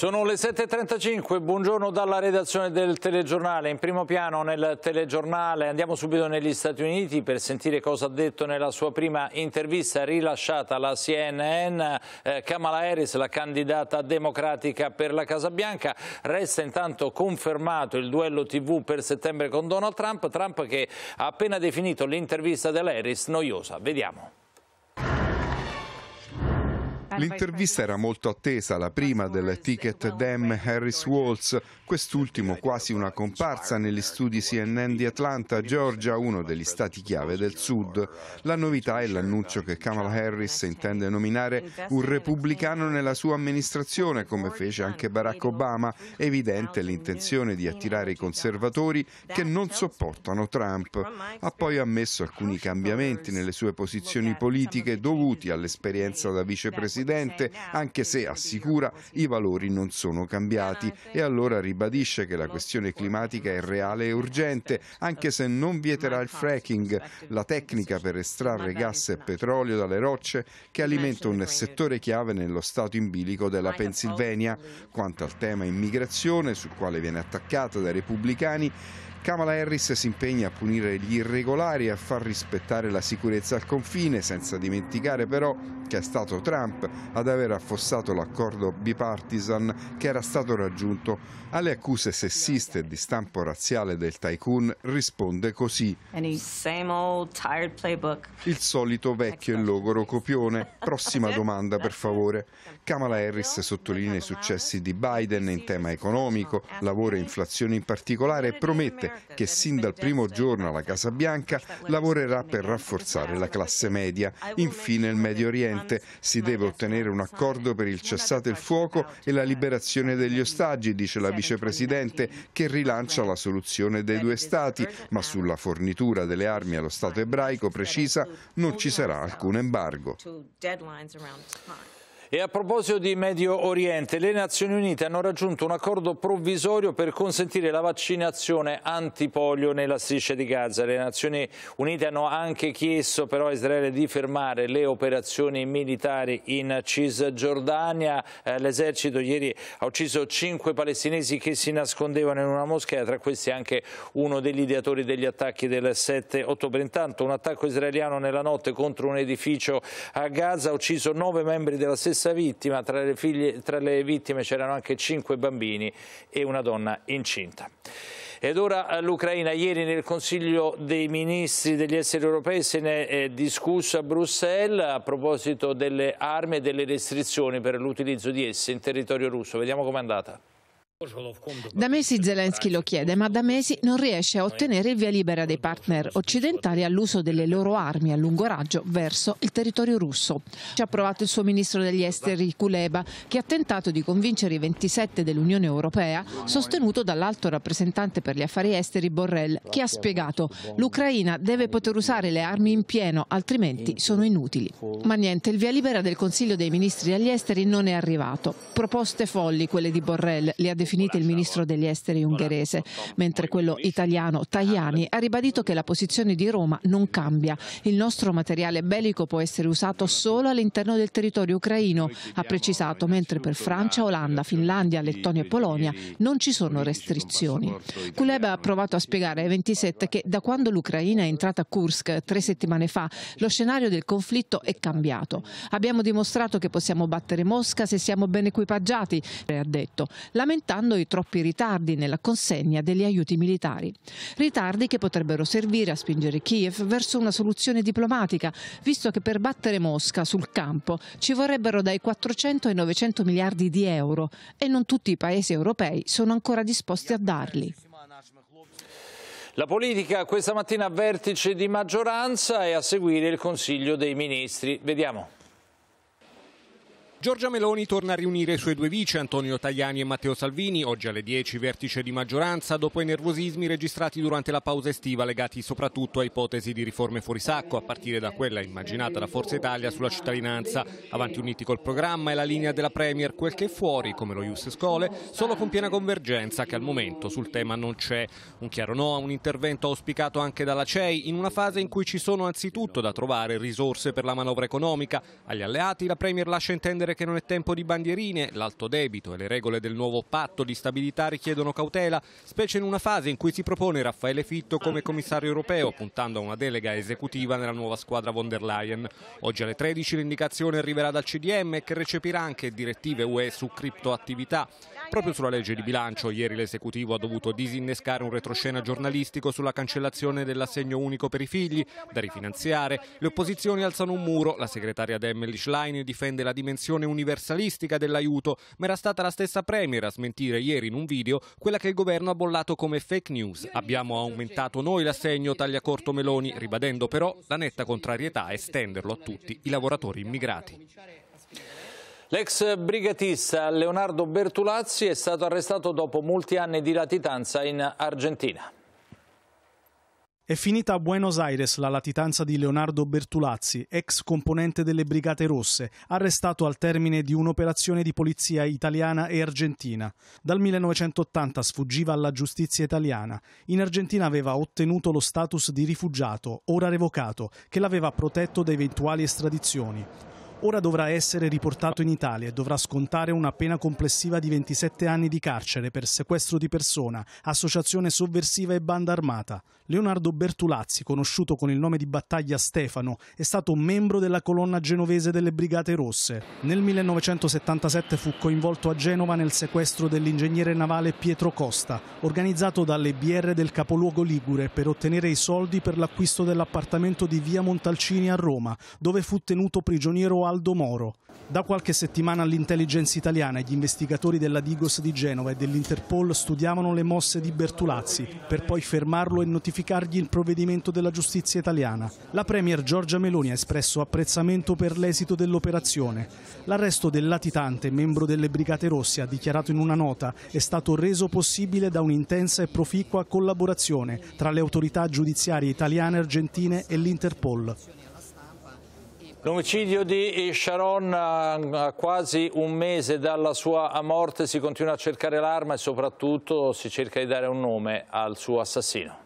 Sono le 7.35, buongiorno dalla redazione del telegiornale. In primo piano nel telegiornale andiamo subito negli Stati Uniti per sentire cosa ha detto nella sua prima intervista rilasciata alla CNN eh, Kamala Harris, la candidata democratica per la Casa Bianca. Resta intanto confermato il duello TV per settembre con Donald Trump, Trump che ha appena definito l'intervista dell'Harris noiosa. Vediamo. L'intervista era molto attesa, la prima del ticket Dem Harris Waltz, quest'ultimo quasi una comparsa negli studi CNN di Atlanta, Georgia, uno degli stati chiave del Sud. La novità è l'annuncio che Kamala Harris intende nominare un repubblicano nella sua amministrazione, come fece anche Barack Obama, evidente l'intenzione di attirare i conservatori che non sopportano Trump. Ha poi ammesso alcuni cambiamenti nelle sue posizioni politiche dovuti all'esperienza da vicepresidente precedente, anche se, assicura, i valori non sono cambiati e allora ribadisce che la questione climatica è reale e urgente, anche se non vieterà il fracking, la tecnica per estrarre gas e petrolio dalle rocce che alimenta un settore chiave nello stato in bilico della Pennsylvania. Quanto al tema immigrazione, sul quale viene attaccata dai repubblicani, Kamala Harris si impegna a punire gli irregolari e a far rispettare la sicurezza al confine, senza dimenticare però che è stato Trump ad aver affossato l'accordo bipartisan che era stato raggiunto. Alle accuse sessiste e di stampo razziale del tycoon risponde così. Il solito vecchio e logoro copione. Prossima domanda, per favore. Kamala Harris sottolinea i successi di Biden in tema economico, lavoro e inflazione in particolare e promette che sin dal primo giorno alla Casa Bianca lavorerà per rafforzare la classe media. Infine il Medio Oriente. Si deve ottenere un accordo per il cessate il fuoco e la liberazione degli ostaggi, dice la vicepresidente, che rilancia la soluzione dei due Stati, ma sulla fornitura delle armi allo Stato ebraico, precisa, non ci sarà alcun embargo. E a proposito di Medio Oriente, le Nazioni Unite hanno raggiunto un accordo provvisorio per consentire la vaccinazione antipolio nella striscia di Gaza. Le Nazioni Unite hanno anche chiesto però a Israele di fermare le operazioni militari in Cisgiordania. Eh, l'esercito ieri ha ucciso cinque palestinesi che si nascondevano in una moschea, tra questi anche uno degli ideatori degli attacchi del 7 ottobre. Intanto un attacco israeliano nella notte contro un edificio a Gaza ha ucciso nove membri della stessa stessa vittima, tra le, figlie, tra le vittime c'erano anche cinque bambini e una donna incinta. Ed ora l'Ucraina, ieri nel Consiglio dei Ministri degli Esteri Europei se ne è eh, discusso a Bruxelles a proposito delle armi e delle restrizioni per l'utilizzo di esse in territorio russo. Vediamo com'è andata. Da mesi Zelensky lo chiede, ma da mesi non riesce a ottenere il via libera dei partner occidentali all'uso delle loro armi a lungo raggio verso il territorio russo. Ci ha provato il suo ministro degli esteri Kuleba, che ha tentato di convincere i 27 dell'Unione Europea, sostenuto dall'alto rappresentante per gli affari esteri Borrell, che ha spiegato l'Ucraina deve poter usare le armi in pieno, altrimenti sono inutili. Ma niente, il via libera del Consiglio dei Ministri degli Esteri non è arrivato. Proposte folli quelle di Borrell, le ha definite definite il ministro degli esteri ungherese, mentre quello italiano Tajani ha ribadito che la posizione di Roma non cambia. Il nostro materiale bellico può essere usato solo all'interno del territorio ucraino, ha precisato, mentre per Francia, Olanda, Finlandia, Lettonia e Polonia non ci sono restrizioni. Kuleba ha provato a spiegare ai 27 che da quando l'Ucraina è entrata a Kursk tre settimane fa, lo scenario del conflitto è cambiato. Abbiamo dimostrato che possiamo battere Mosca se siamo ben equipaggiati, ha detto, lamentando evitando i troppi ritardi nella consegna degli aiuti militari. Ritardi che potrebbero servire a spingere Kiev verso una soluzione diplomatica, visto che per battere Mosca sul campo ci vorrebbero dai 400 ai 900 miliardi di euro e non tutti i paesi europei sono ancora disposti a darli. La politica questa mattina a vertice di maggioranza e a seguire il Consiglio dei Ministri. Vediamo. Giorgia Meloni torna a riunire i suoi due vice, Antonio Tajani e Matteo Salvini, oggi alle 10 vertice di maggioranza, dopo i nervosismi registrati durante la pausa estiva legati soprattutto a ipotesi di riforme fuori sacco, a partire da quella immaginata da Forza Italia sulla cittadinanza. Avanti uniti col programma e la linea della Premier, quel che è fuori, come lo Ius Scole, solo con piena convergenza che al momento sul tema non c'è. Un chiaro no a un intervento auspicato anche dalla CEI, in una fase in cui ci sono anzitutto da trovare risorse per la manovra economica. Agli alleati la Premier lascia intendere sapere che non è tempo di bandierine, l'alto debito e le regole del nuovo patto di stabilità richiedono cautela, specie in una fase in cui si propone Raffaele Fitto come commissario europeo, puntando a una delega esecutiva nella nuova squadra von der Leyen. Oggi alle 13 l'indicazione arriverà dal CDM che recepirà anche direttive UE su criptoattività. Proprio sulla legge di bilancio, ieri l'esecutivo ha dovuto disinnescare un retroscena giornalistico sulla cancellazione dell'assegno unico per i figli, da rifinanziare. Le opposizioni alzano un muro, la segretaria Demmelish Line difende la dimensione visione universalistica dell'aiuto, ma era stata la stessa Premier a smentire ieri in un video quella che il governo ha bollato come fake news. Abbiamo aumentato noi l'assegno tagliacorto Meloni, ribadendo però la netta contrarietà a estenderlo a tutti i lavoratori immigrati. L'ex brigatista Leonardo Bertulazzi è stato arrestato dopo molti anni di latitanza in Argentina. È finita a Buenos Aires la latitanza di Leonardo Bertulazzi, ex componente delle Brigate Rosse, arrestato al termine di un'operazione di polizia italiana e argentina. Dal 1980 sfuggiva alla giustizia italiana. In Argentina aveva ottenuto lo status di rifugiato, ora revocato, che l'aveva protetto da eventuali estradizioni. Ora dovrà essere riportato in Italia e dovrà scontare una pena complessiva di 27 anni di carcere per sequestro di persona, associazione sovversiva e banda armata. Leonardo Bertulazzi, conosciuto con il nome di battaglia Stefano, è stato membro della colonna genovese delle Brigate Rosse. Nel 1977 fu coinvolto a Genova nel sequestro dell'ingegnere navale Pietro Costa, organizzato dalle BR del capoluogo Ligure per ottenere i soldi per l'acquisto dell'appartamento di via Montalcini a Roma, dove fu tenuto prigioniero a Aldo Moro. Da qualche settimana all'intelligence italiana e gli investigatori della Digos di Genova e dell'Interpol studiavano le mosse di Bertulazzi per poi fermarlo e notificargli il provvedimento della giustizia italiana. La Premier Giorgia Meloni ha espresso apprezzamento per l'esito dell'operazione. L'arresto del latitante, membro delle Brigate Rosse, ha dichiarato in una nota, è stato reso possibile da un'intensa e proficua collaborazione tra le autorità giudiziarie italiane, argentine e l'Interpol. L'omicidio di Sharon a eh, quasi un mese dalla sua morte si continua a cercare l'arma e soprattutto si cerca di dare un nome al suo assassino.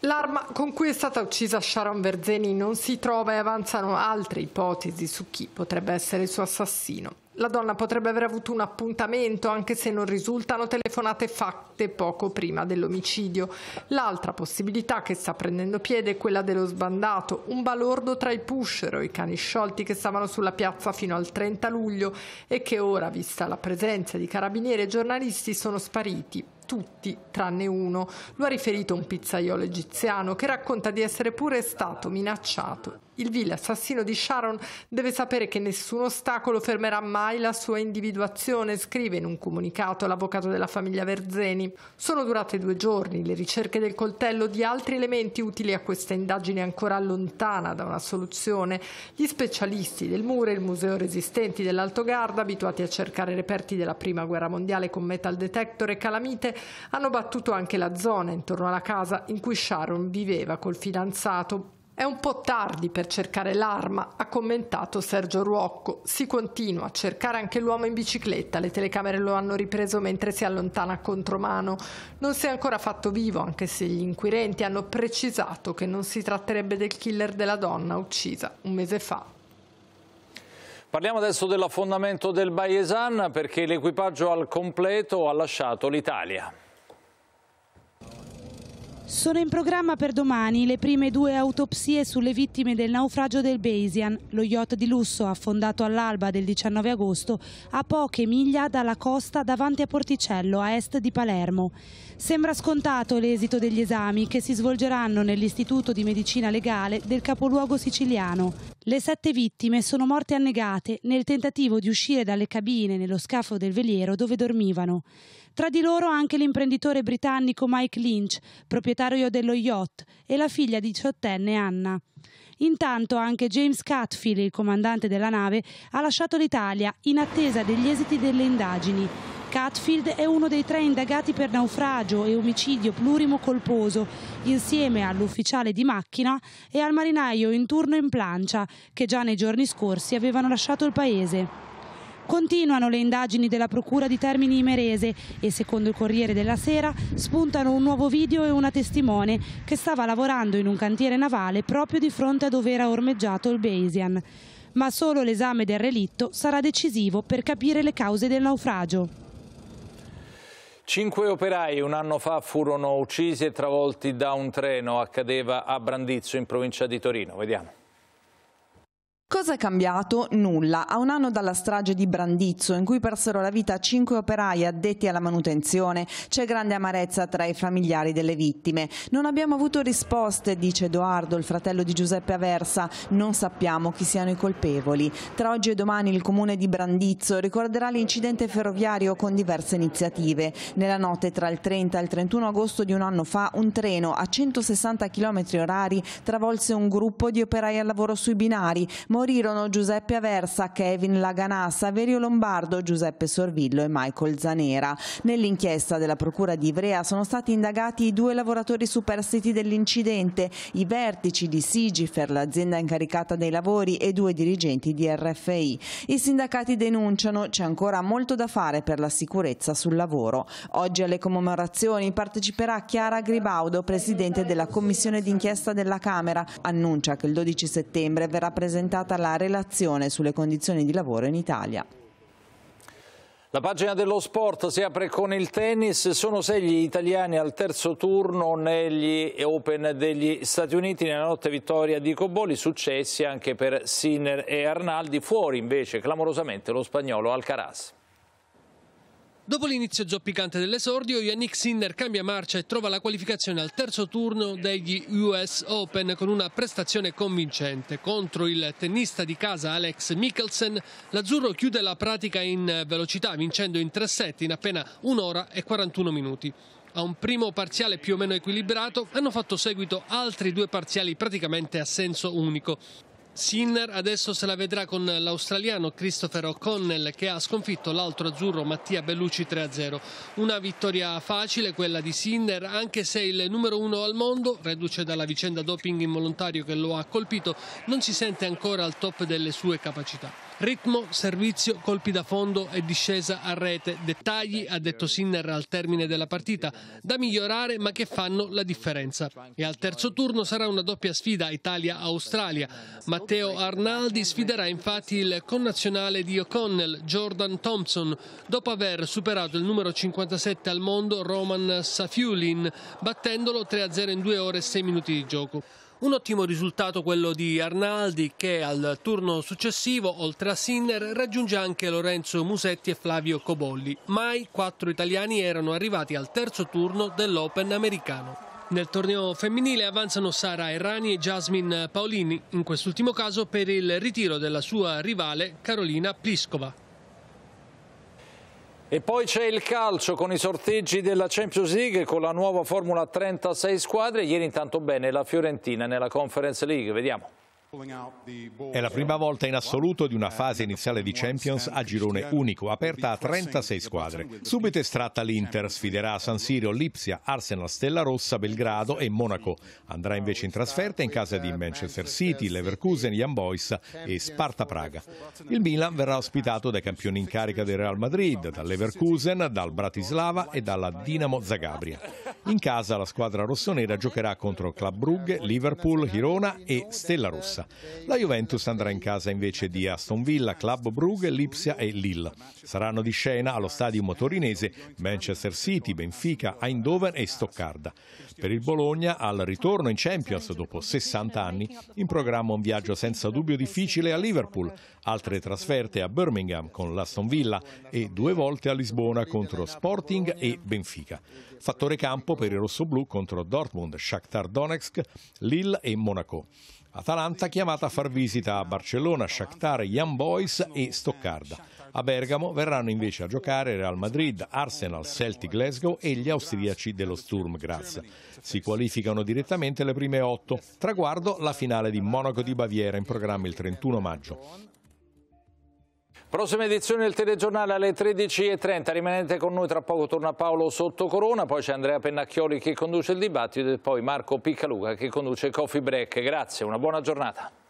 L'arma con cui è stata uccisa Sharon Verzeni non si trova e avanzano altre ipotesi su chi potrebbe essere il suo assassino. La donna potrebbe aver avuto un appuntamento anche se non risultano telefonate fatte poco prima dell'omicidio. L'altra possibilità che sta prendendo piede è quella dello sbandato, un balordo tra il puscero, i cani sciolti che stavano sulla piazza fino al 30 luglio e che ora, vista la presenza di carabinieri e giornalisti, sono spariti tutti tranne uno. Lo ha riferito un pizzaiolo egiziano che racconta di essere pure stato minacciato il vil assassino di Sharon deve sapere che nessun ostacolo fermerà mai la sua individuazione, scrive in un comunicato l'avvocato della famiglia Verzeni. Sono durate due giorni le ricerche del coltello di altri elementi utili a questa indagine ancora lontana da una soluzione. Gli specialisti del Mure e il Museo Resistenti dell'Alto Garda, abituati a cercare reperti della Prima Guerra Mondiale con metal detector e calamite, hanno battuto anche la zona intorno alla casa in cui Sharon viveva col fidanzato. È un po' tardi per cercare l'arma, ha commentato Sergio Ruocco. Si continua a cercare anche l'uomo in bicicletta, le telecamere lo hanno ripreso mentre si allontana a contromano. Non si è ancora fatto vivo, anche se gli inquirenti hanno precisato che non si tratterebbe del killer della donna uccisa un mese fa. Parliamo adesso dell'affondamento del Baiesan perché l'equipaggio al completo ha lasciato l'Italia. Sono in programma per domani le prime due autopsie sulle vittime del naufragio del Bayesian, lo yacht di lusso affondato all'alba del 19 agosto a poche miglia dalla costa davanti a Porticello, a est di Palermo. Sembra scontato l'esito degli esami che si svolgeranno nell'Istituto di Medicina Legale del capoluogo siciliano. Le sette vittime sono morte annegate nel tentativo di uscire dalle cabine nello scafo del veliero dove dormivano. Tra di loro anche l'imprenditore britannico Mike Lynch, proprietario dello yacht, e la figlia diciottenne Anna. Intanto anche James Catfield, il comandante della nave, ha lasciato l'Italia in attesa degli esiti delle indagini Catfield è uno dei tre indagati per naufragio e omicidio plurimo colposo, insieme all'ufficiale di macchina e al marinaio in turno in plancia, che già nei giorni scorsi avevano lasciato il paese. Continuano le indagini della Procura di Termini Imerese e secondo il Corriere della Sera spuntano un nuovo video e una testimone che stava lavorando in un cantiere navale proprio di fronte a dove era ormeggiato il Bayesian. Ma solo l'esame del relitto sarà decisivo per capire le cause del naufragio. Cinque operai un anno fa furono uccisi e travolti da un treno. Accadeva a Brandizzo, in provincia di Torino. Vediamo. Cosa è cambiato? Nulla. A un anno dalla strage di Brandizzo, in cui persero la vita cinque operai addetti alla manutenzione, c'è grande amarezza tra i familiari delle vittime. Non abbiamo avuto risposte, dice Edoardo, il fratello di Giuseppe Aversa. Non sappiamo chi siano i colpevoli. Tra oggi e domani il comune di Brandizzo ricorderà l'incidente ferroviario con diverse iniziative. Nella notte tra il 30 e il 31 agosto di un anno fa, un treno a 160 km orari travolse un gruppo di operai al lavoro sui binari, morirono Giuseppe Aversa, Kevin Laganà, Saverio Lombardo, Giuseppe Sorvillo e Michael Zanera. Nell'inchiesta della Procura di Ivrea sono stati indagati i due lavoratori superstiti dell'incidente, i vertici di Sigifer, l'azienda incaricata dei lavori, e due dirigenti di RFI. I sindacati denunciano c'è ancora molto da fare per la sicurezza sul lavoro. Oggi alle commemorazioni parteciperà Chiara Gribaudo, presidente della Commissione d'inchiesta della Camera. Annuncia che il 12 settembre verrà presentata pubblicata la relazione sulle condizioni di lavoro in Italia. La pagina dello sport si apre con il tennis, sono sei gli italiani al terzo turno negli Open degli Stati Uniti, nella notte vittoria di Coboli, successi anche per Sinner e Arnaldi, fuori invece clamorosamente lo spagnolo Alcaraz. Dopo l'inizio zoppicante dell'esordio, Yannick Sinner cambia marcia e trova la qualificazione al terzo turno degli US Open con una prestazione convincente. Contro il tennista di casa Alex Mikkelsen, l'azzurro chiude la pratica in velocità, vincendo in tre set in appena un'ora e 41 minuti. A un primo parziale più o meno equilibrato hanno fatto seguito altri due parziali praticamente a senso unico. Sinner adesso se la vedrà con l'australiano Christopher O'Connell che ha sconfitto l'altro azzurro Mattia Bellucci 3-0. Una vittoria facile quella di Sinner anche se il numero uno al mondo, reduce dalla vicenda doping involontario che lo ha colpito, non si sente ancora al top delle sue capacità. Ritmo, servizio, colpi da fondo e discesa a rete. Dettagli, ha detto Sinner al termine della partita, da migliorare ma che fanno la differenza. E al terzo turno sarà una doppia sfida Italia-Australia. Matteo Arnaldi sfiderà infatti il connazionale di O'Connell, Jordan Thompson, dopo aver superato il numero 57 al mondo Roman Safiulin, battendolo 3-0 in 2 ore e 6 minuti di gioco. Un ottimo risultato quello di Arnaldi che al turno successivo, oltre a Sinner, raggiunge anche Lorenzo Musetti e Flavio Cobolli. Mai quattro italiani erano arrivati al terzo turno dell'Open americano. Nel torneo femminile avanzano Sara Errani e Jasmine Paolini, in quest'ultimo caso per il ritiro della sua rivale Carolina Pliskova. E poi c'è il calcio con i sorteggi della Champions League con la nuova formula 36 squadre. Ieri intanto bene la Fiorentina nella Conference League. Vediamo. È la prima volta in assoluto di una fase iniziale di Champions a girone unico, aperta a 36 squadre. Subito estratta l'Inter, sfiderà San Sirio, Lipsia, Arsenal, Stella Rossa, Belgrado e Monaco. Andrà invece in trasferta in casa di Manchester City, Leverkusen, Jan Boys e Sparta Praga. Il Milan verrà ospitato dai campioni in carica del Real Madrid, dal Leverkusen, dal Bratislava e dalla Dinamo Zagabria. In casa la squadra rossonera giocherà contro Club Brugge, Liverpool, Girona e Stella Rossa. Monza. La Juventus andrà in casa invece di Aston Villa, Club Brugge, Lipsia e Lille. Saranno di scena allo stadio motorinese Manchester City, Benfica, Eindhoven e Stoccarda. Per il Bologna, al ritorno in Champions dopo 60 anni, in programma un viaggio senza dubbio difficile a Liverpool, altre trasferte a Birmingham con l'Aston Villa e due volte a Lisbona contro Sporting e Benfica. Fattore campo per i rossoblù contro Dortmund, Shakhtar Donetsk, Lille e Monaco. Atalanta chiamata a far visita a Barcellona, Shakhtar, Young Boys e Stoccarda. A Bergamo verranno invece a giocare Real Madrid, Arsenal, Celtic Glasgow e gli austriaci dello Sturm Graz. Si qualificano direttamente le prime otto. Traguardo la finale di Monaco di Baviera in programma il 31 maggio. Prossima edizione del telegiornale alle 13.30. Rimanete con noi, tra poco torna Paolo Sotto Corona, poi c'è Andrea Pennacchioli che conduce il dibattito e poi Marco Piccaluca che conduce il Coffee Break. Grazie, una buona giornata.